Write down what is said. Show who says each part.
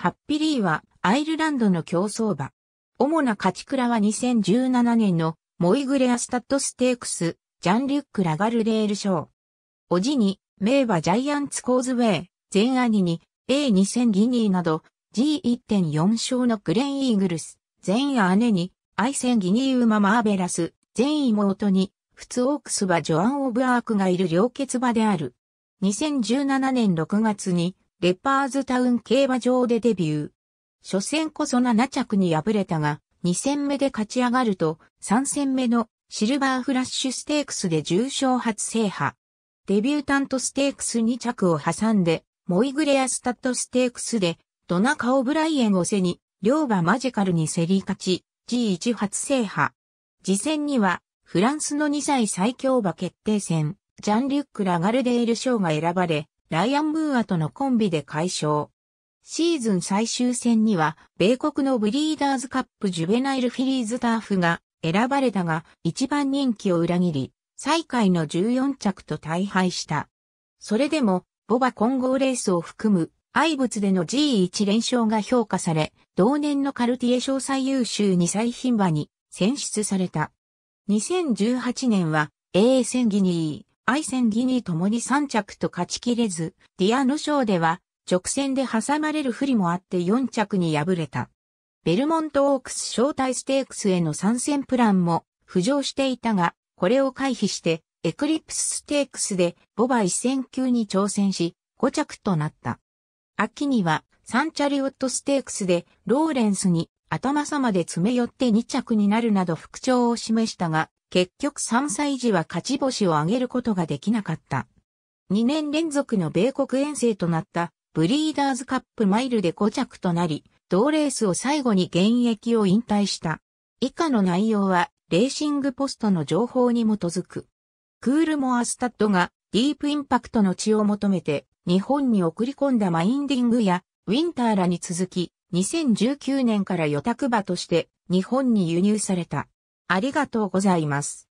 Speaker 1: ハッピリーはアイルランドの競争馬。主な勝ち倉は2017年のモイグレアスタッドステークス、ジャンリュック・ラガルレール賞。おじに、名馬ジャイアンツ・コーズウェイ、前兄に、A2000 ギニーなど、G1.4 勝のグレン・イーグルス、前姉に、愛戦ギニーウママーベラス、前妹に、普通オークスはジョアン・オブ・アークがいる両決馬である。2017年6月に、レパーズタウン競馬場でデビュー。初戦こそ7着に敗れたが、2戦目で勝ち上がると、3戦目のシルバーフラッシュステークスで重賞初制覇。デビュータントステークス2着を挟んで、モイグレアスタッドステークスで、ドナカオブライエンを背に、両馬マジカルに競り勝ち、G1 初制覇。次戦には、フランスの2歳最強馬決定戦、ジャンリュック・ラガルデール賞が選ばれ、ライアン・ムーアとのコンビで解消。シーズン最終戦には、米国のブリーダーズカップジュベナイルフィリーズターフが選ばれたが、一番人気を裏切り、最下位の14着と大敗した。それでも、ボバ混合レースを含む、愛物での G1 連勝が評価され、同年のカルティエ賞最優秀2歳牝馬に選出された。2018年は、A 戦ギニアイセン・ギニーともに3着と勝ちきれず、ディアョ賞では直線で挟まれる不利もあって4着に敗れた。ベルモント・オークス招待ステークスへの参戦プランも浮上していたが、これを回避して、エクリプスステークスでボバ0 0級に挑戦し、5着となった。秋には、サンチャリオットステークスでローレンスに頭差まで詰め寄って2着になるなど復調を示したが、結局3歳児は勝ち星を挙げることができなかった。2年連続の米国遠征となったブリーダーズカップマイルで5着となり、同レースを最後に現役を引退した。以下の内容はレーシングポストの情報に基づく。クールモアスタッドがディープインパクトの血を求めて日本に送り込んだマインディングやウィンターらに続き、2019年から予託馬として日本に輸入された。ありがとうございます。